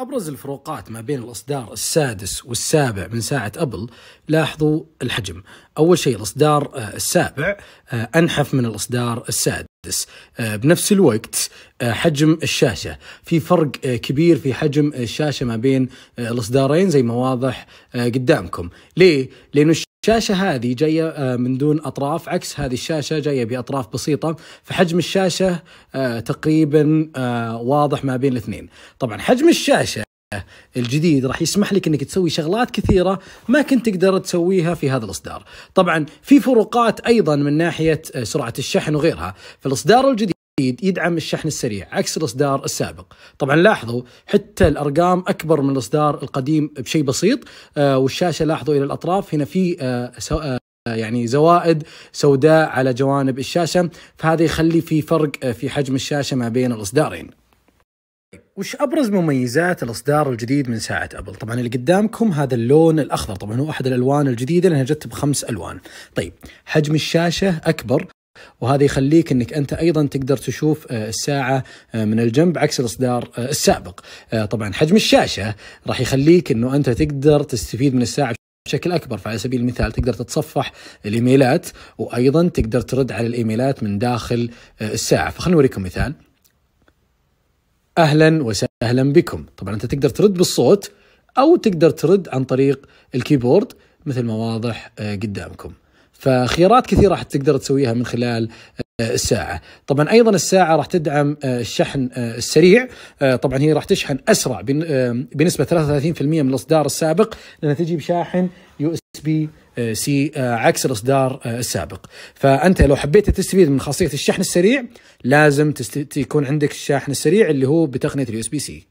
أبرز الفروقات ما بين الإصدار السادس والسابع من ساعة أبل لاحظوا الحجم أول شيء الإصدار آه، السابع آه، أنحف من الإصدار السادس آه، بنفس الوقت حجم الشاشة في فرق كبير في حجم الشاشة ما بين الإصدارين زي ما واضح قدامكم ليه؟ لأنه الشاشة هذه جاية آه، من دون أطراف عكس هذه الشاشة جاية بأطراف بسيطة فحجم الشاشة آه، تقريبا آه، واضح ما بين الاثنين طبعا حجم الشاشة الجديد راح يسمح لك انك تسوي شغلات كثيره ما كنت تقدر تسويها في هذا الاصدار. طبعا في فروقات ايضا من ناحيه سرعه الشحن وغيرها، فالاصدار الجديد يدعم الشحن السريع عكس الاصدار السابق طبعا لاحظوا حتى الارقام اكبر من الاصدار القديم بشيء بسيط آه والشاشه لاحظوا الى الاطراف هنا في آه, آه، يعني زوائد سوداء على جوانب الشاشه فهذا يخلي في فرق آه، في حجم الشاشه ما بين الاصدارين وش ابرز مميزات الاصدار الجديد من ساعه ابل؟ طبعا اللي قدامكم هذا اللون الاخضر، طبعا هو احد الالوان الجديده لانها جت بخمس الوان. طيب، حجم الشاشه اكبر وهذا يخليك انك انت ايضا تقدر تشوف آه، الساعه آه، من الجنب عكس الاصدار آه، السابق طبعا حجم الشاشه راح يخليك انه انت تقدر تستفيد من الساعه بشكل اكبر فعلى سبيل المثال تقدر تتصفح الايميلات وايضا تقدر ترد على الايميلات من داخل الساعه فخلنا نوريكم مثال اهلا وسهلا بكم طبعا انت تقدر ترد بالصوت او تقدر ترد عن طريق الكيبورد مثل ما واضح قدامكم فخيارات كثيره راح تقدر تسويها من خلال آه، الساعه طبعا ايضا الساعه راح تدعم آه، الشحن آه، السريع طبعا هي راح تشحن اسرع بنسبه 33% من الاصدار السابق لانها تجي بشاحن يو اس بي سي عكس الاصدار السابق فانت لو حبيت تستفيد من خاصيه الشحن السريع لازم تكون عندك الشاحن السريع اللي هو بتقنيه اليو اس بي سي